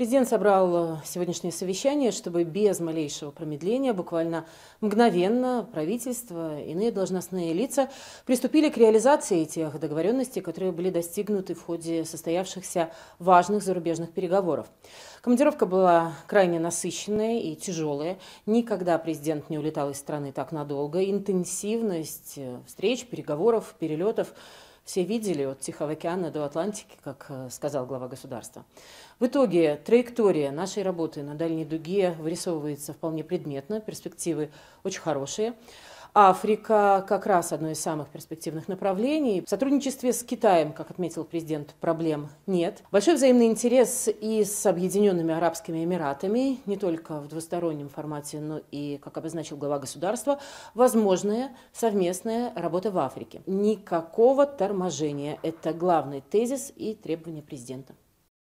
Президент собрал э, сегодняшнее совещание, чтобы без малейшего промедления, буквально мгновенно, правительство, иные должностные лица приступили к реализации тех договоренностей, которые были достигнуты в ходе состоявшихся важных зарубежных переговоров. Командировка была крайне насыщенная и тяжелая. Никогда президент не улетал из страны так надолго. Интенсивность э, встреч, переговоров, перелетов – все видели от Тихого океана до Атлантики, как э, сказал глава государства. В итоге траектория нашей работы на дальней дуге вырисовывается вполне предметно, перспективы очень хорошие. Африка как раз одно из самых перспективных направлений. В сотрудничестве с Китаем, как отметил президент, проблем нет. Большой взаимный интерес и с Объединенными Арабскими Эмиратами, не только в двустороннем формате, но и, как обозначил глава государства, возможная совместная работа в Африке. Никакого торможения. Это главный тезис и требование президента.